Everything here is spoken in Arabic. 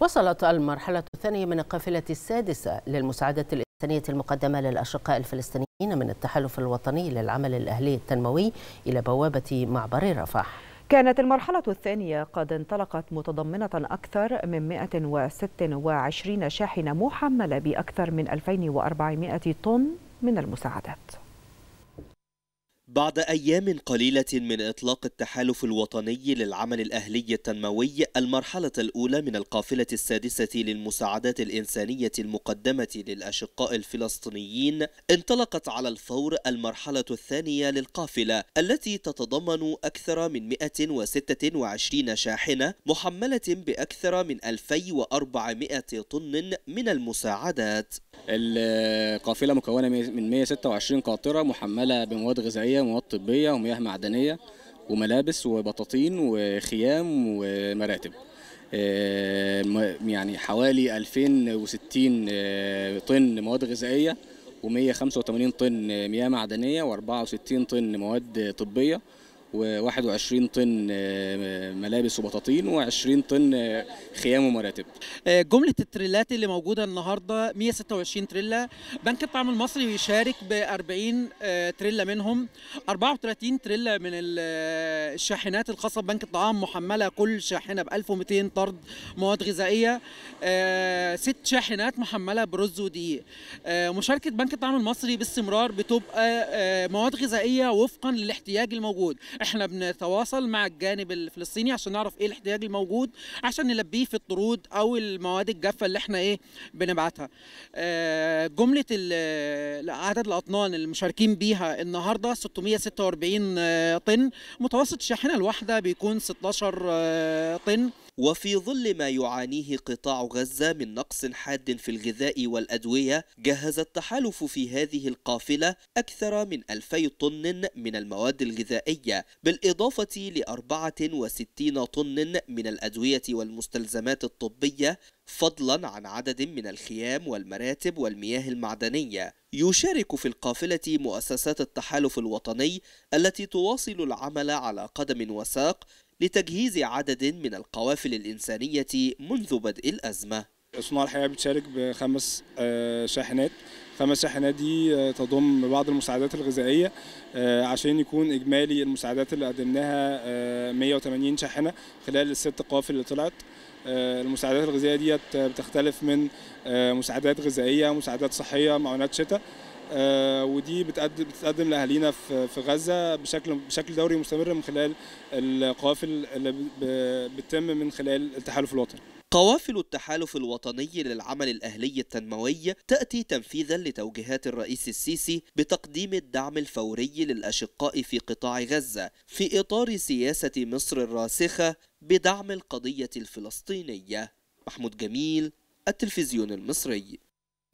وصلت المرحلة الثانية من القافلة السادسة للمساعدة الإنسانية المقدمة للأشقاء الفلسطينيين من التحالف الوطني للعمل الأهلي التنموي إلى بوابة معبر رفح كانت المرحلة الثانية قد انطلقت متضمنة أكثر من 126 شاحنة محملة بأكثر من 2400 طن من المساعدات بعد أيام قليلة من إطلاق التحالف الوطني للعمل الأهلي التنموي المرحلة الأولى من القافلة السادسة للمساعدات الإنسانية المقدمة للأشقاء الفلسطينيين انطلقت على الفور المرحلة الثانية للقافلة التي تتضمن أكثر من 126 شاحنة محملة بأكثر من 2400 طن من المساعدات القافلة مكونة من 126 قاطرة محملة بمواد غذائية صحية ومواد طبية ومياه معدنية وملابس وبطاطين وخيام ومراتب آه، يعني حوالي 2060 آه، طن مواد غذائية و185 طن مياه معدنية و64 طن مواد طبية و21 طن آه، ملابس وبطاطين و20 طن آه، خيام ومراتب آه، جمله التريلات اللي موجوده النهارده 126 تريله بنك الطعام المصري بيشارك ب 40 تريله منهم 34 تريله من الشاحنات الخاصه ببنك الطعام محمله كل شاحنه ب 1200 طرد مواد غذائيه ست شاحنات محمله برز ودقيق مشاركه بنك الطعام المصري باستمرار بتبقى مواد غذائيه وفقا للاحتياج الموجود احنا بنتواصل مع الجانب الفلسطيني عشان نعرف ايه الاحتياج الموجود عشان نلبيه في الطرود او المواد الجافه اللي احنا ايه بنبعتها آه جمله عدد الاطنان المشاركين بيها النهارده 646 آه، طن متوسط الشاحنه الواحده بيكون 16 آه، طن وفي ظل ما يعانيه قطاع غزة من نقص حاد في الغذاء والأدوية جهز التحالف في هذه القافلة أكثر من 2000 طن من المواد الغذائية بالإضافة ل 64 طن من الأدوية والمستلزمات الطبية فضلا عن عدد من الخيام والمراتب والمياه المعدنية يشارك في القافلة مؤسسات التحالف الوطني التي تواصل العمل على قدم وساق لتجهيز عدد من القوافل الإنسانية منذ بدء الأزمة صناع الحياة بتشارك بخمس آه، شاحنات خمس شاحنات دي آه، تضم بعض المساعدات الغذائية آه، عشان يكون إجمالي المساعدات اللي قدمناها 180 شاحنة خلال الست قوافل اللي طلعت المساعدات الغذائية ديت بتختلف من مساعدات غذائية مساعدات صحية معونات شتاء آه، ودي بتقدم بتتقدم لاهالينا في في غزه بشكل بشكل دوري مستمر من خلال القوافل اللي بتتم من خلال التحالف الوطني قوافل التحالف الوطني للعمل الأهلي التنموي تأتي تنفيذا لتوجيهات الرئيس السيسي بتقديم الدعم الفوري للأشقاء في قطاع غزة في إطار سياسة مصر الراسخة بدعم القضية الفلسطينية محمود جميل التلفزيون المصري